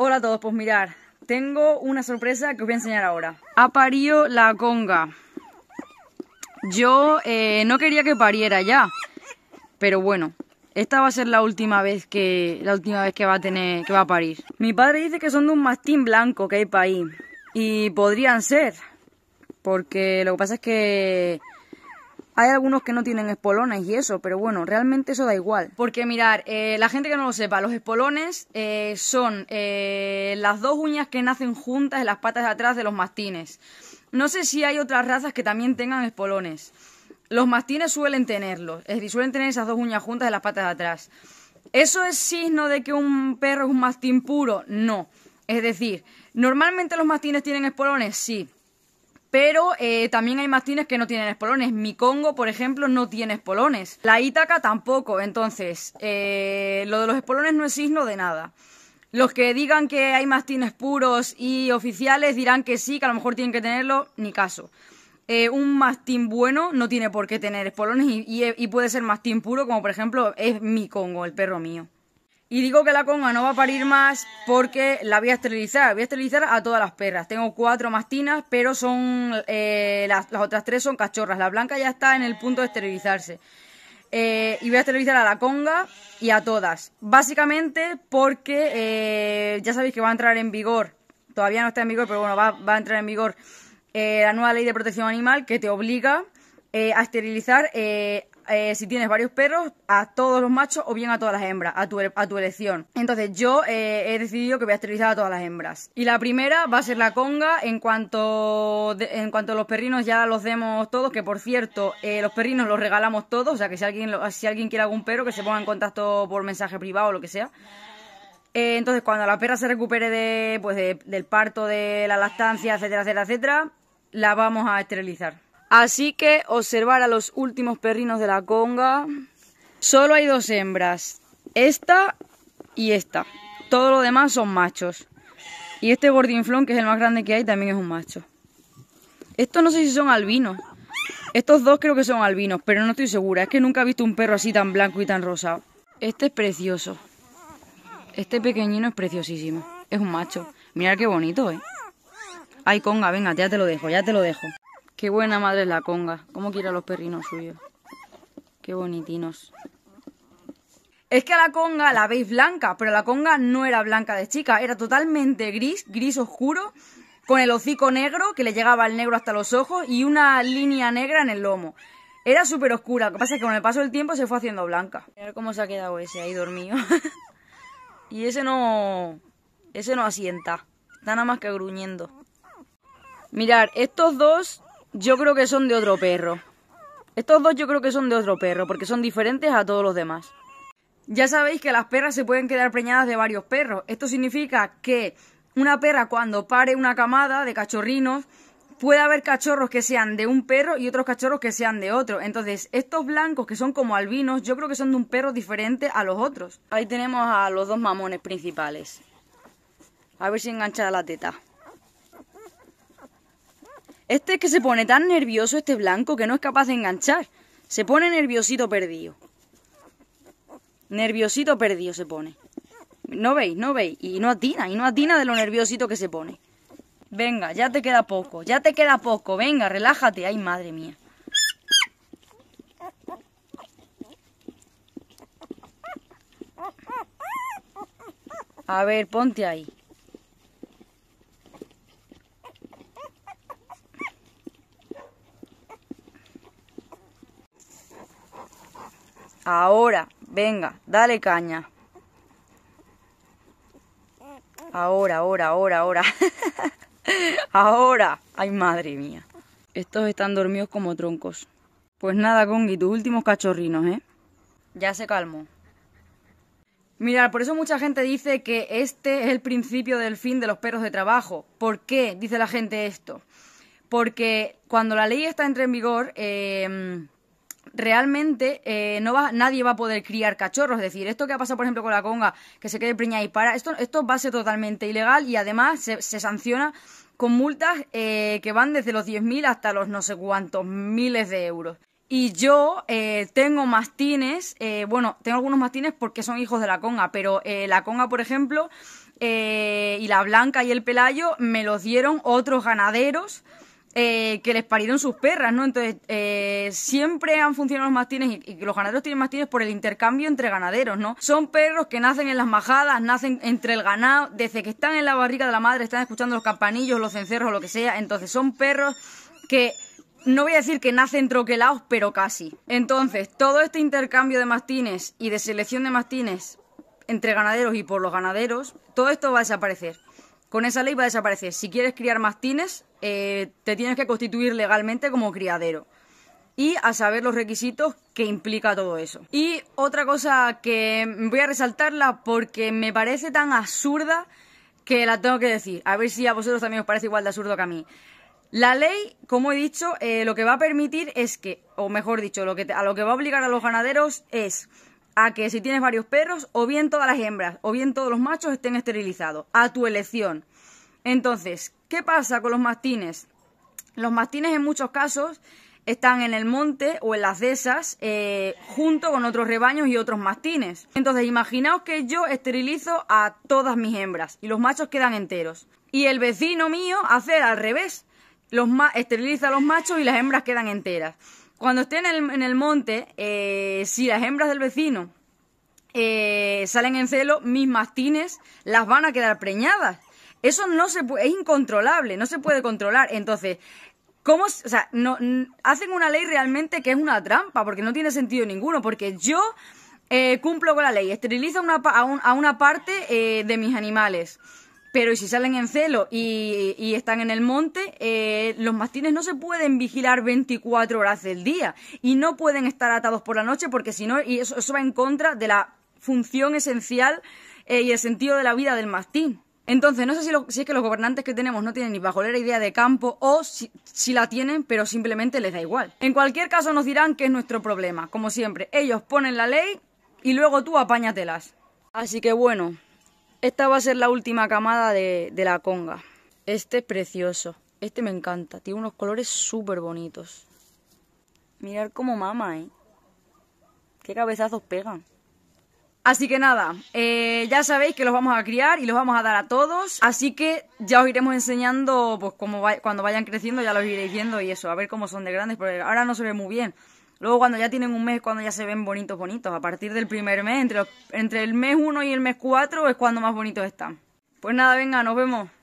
Hola a todos, pues mirar, tengo una sorpresa que os voy a enseñar ahora. Ha parido la conga. Yo eh, no quería que pariera ya, pero bueno, esta va a ser la última vez que la última vez que va a tener que va a parir. Mi padre dice que son de un mastín blanco que hay para ahí y podrían ser, porque lo que pasa es que hay algunos que no tienen espolones y eso, pero bueno, realmente eso da igual. Porque mirar, eh, la gente que no lo sepa, los espolones eh, son eh, las dos uñas que nacen juntas en las patas de atrás de los mastines. No sé si hay otras razas que también tengan espolones. Los mastines suelen tenerlos, es decir, suelen tener esas dos uñas juntas en las patas de atrás. ¿Eso es signo de que un perro es un mastín puro? No. Es decir, ¿normalmente los mastines tienen espolones? Sí. Pero eh, también hay mastines que no tienen espolones. Mi Congo, por ejemplo, no tiene espolones. La Ítaca tampoco. Entonces, eh, lo de los espolones no es signo de nada. Los que digan que hay mastines puros y oficiales dirán que sí, que a lo mejor tienen que tenerlo, ni caso. Eh, un mastín bueno no tiene por qué tener espolones y puede ser mastín puro, como por ejemplo es mi Congo, el perro mío. Y digo que la conga no va a parir más porque la voy a esterilizar. Voy a esterilizar a todas las perras. Tengo cuatro mastinas, pero son eh, las, otras tres son cachorras. La blanca ya está en el punto de esterilizarse. Eh, y voy a esterilizar a la conga y a todas. Básicamente porque eh, ya sabéis que va a entrar en vigor. Todavía no está en vigor, pero bueno, va, va a entrar en vigor la nueva ley de protección animal que te obliga a esterilizar eh, si tienes varios perros, a todos los machos o bien a todas las hembras, a tu, a tu elección. Entonces yo eh, he decidido que voy a esterilizar a todas las hembras. Y la primera va a ser la conga en cuanto, en cuanto a los perrinos ya los demos todos, que por cierto, eh, los perrinos los regalamos todos, o sea que si alguien, si alguien quiere algún perro, que se ponga en contacto por mensaje privado o lo que sea entonces, cuando la perra se recupere de, pues del parto, de la lactancia, etcétera, etcétera, etcétera, la vamos a esterilizar. Así que observar a los últimos perrinos de la conga. Solo hay dos hembras, esta y esta. Todo lo demás son machos. Y este gordinflón, que es el más grande que hay, también es un macho. Estos no sé si son albinos. Estos dos creo que son albinos, pero no estoy segura. Es que nunca he visto un perro así tan blanco y tan rosado. Este es precioso. Este pequeñino es preciosísimo. Es un macho. Mirad qué bonito, ¿eh? Ay, conga, venga, ya te lo dejo, ya te lo dejo. Qué buena madre es la conga. ¿Cómo quiere los perrinos suyos? Qué bonitinos. Es que a la conga la veis blanca, pero la conga no era blanca de chica, era totalmente gris, gris oscuro, con el hocico negro que le llegaba al negro hasta los ojos y una línea negra en el lomo. Era súper oscura, lo que pasa es que con el paso del tiempo se fue haciendo blanca. Mirad cómo se ha quedado ese ahí dormido. y ese no... ese no asienta, está nada más que gruñendo. Mirad, estos dos yo creo que son de otro perro. Estos dos yo creo que son de otro perro, porque son diferentes a todos los demás. Ya sabéis que las perras se pueden quedar preñadas de varios perros. Esto significa que una perra cuando pare una camada de cachorrinos, puede haber cachorros que sean de un perro y otros cachorros que sean de otro. Entonces, estos blancos que son como albinos, yo creo que son de un perro diferente a los otros. Ahí tenemos a los dos mamones principales. A ver si engancha la teta. Este es que se pone tan nervioso, este blanco, que no es capaz de enganchar. Se pone nerviosito perdido. Nerviosito perdido se pone. No veis, no veis. Y no atina, y no atina de lo nerviosito que se pone. Venga, ya te queda poco, ya te queda poco. Venga, relájate. Ay, madre mía. A ver, ponte ahí. Ahora, venga, dale caña. Ahora, ahora, ahora, ahora. ahora. Ay, madre mía. Estos están dormidos como troncos. Pues nada, Congi, tus últimos cachorrinos, ¿eh? Ya se calmó. Mirad, por eso mucha gente dice que este es el principio del fin de los perros de trabajo. ¿Por qué dice la gente esto? Porque cuando la ley está entre en vigor, eh, realmente eh, no va, nadie va a poder criar cachorros. Es decir, esto que ha pasado, por ejemplo, con la conga, que se quede preñada y para, esto, esto va a ser totalmente ilegal y además se, sanciona con multas eh, que van desde los 10.000 hasta los no sé cuántos miles de euros. Y yo eh, tengo mastines, bueno, tengo algunos mastines porque son hijos de la conga, pero la conga, por ejemplo, y la blanca y el pelayo me los dieron otros ganaderos eh, que les parieron sus perras, ¿no? Entonces, eh, siempre han funcionado los mastines y, los ganaderos tienen mastines por el intercambio entre ganaderos, ¿no? Son perros que nacen en las majadas, nacen entre el ganado, desde que están en la barriga de la madre están escuchando los campanillos, los cencerros, lo que sea. Entonces, son perros que no voy a decir que nacen troquelados, pero casi. Entonces, todo este intercambio de mastines y de selección de mastines entre ganaderos y por los ganaderos, todo esto va a desaparecer. Con esa ley va a desaparecer. Si quieres criar mastines, eh, te tienes que constituir legalmente como criadero. Y a saber los requisitos que implica todo eso. Y otra cosa que voy a resaltarla porque me parece tan absurda que la tengo que decir. A ver si a vosotros también os parece igual de absurdo que a mí. La ley, como he dicho, eh, lo que va a permitir es que, o mejor dicho, a lo que va a obligar a los ganaderos es a que si tienes varios perros, o bien todas las hembras, o bien todos los machos estén esterilizados, a tu elección. Entonces, ¿qué pasa con los mastines? Los mastines en muchos casos están en el monte o en las dehesas eh, junto con otros rebaños y otros mastines. Entonces, imaginaos que yo esterilizo a todas mis hembras y los machos quedan enteros. Y el vecino mío hace al revés. Los esteriliza a los machos y las hembras quedan enteras. Cuando esté en el, en el monte, eh, si las hembras del vecino eh, salen en celo, mis mastines las van a quedar preñadas. Eso no se es incontrolable, no se puede controlar. Entonces, ¿cómo? O sea, no, hacen una ley realmente que es una trampa, porque no tiene sentido ninguno, porque yo eh, cumplo con la ley, esterilizo a, a, una parte de mis animales. Pero si salen en celo y, están en el monte, eh, los mastines no se pueden vigilar 24 horas del día y no pueden estar atados por la noche porque si no, y eso, va en contra de la función esencial eh, y el sentido de la vida del mastín. Entonces, no sé si, es que los gobernantes que tenemos no tienen ni bajolera idea de campo o si, si, la tienen, pero simplemente les da igual. En cualquier caso, nos dirán que es nuestro problema. Como siempre, ellos ponen la ley y luego tú apáñatelas. Así que bueno, esta va a ser la última camada de, la conga. Este es precioso. Este me encanta. Tiene unos colores súper bonitos. Mirar cómo mama, ¿eh? Qué cabezazos pegan. Así que nada, eh, ya sabéis que los vamos a criar y los vamos a dar a todos. Así que ya os iremos enseñando, pues cuando vayan creciendo ya los iréis viendo y eso, a ver cómo son de grandes, porque ahora no se ve muy bien. Luego cuando ya tienen un mes cuando ya se ven bonitos, bonitos. A partir del primer mes, entre, entre el mes 1 y el mes 4 es cuando más bonitos están. Pues nada, venga, nos vemos.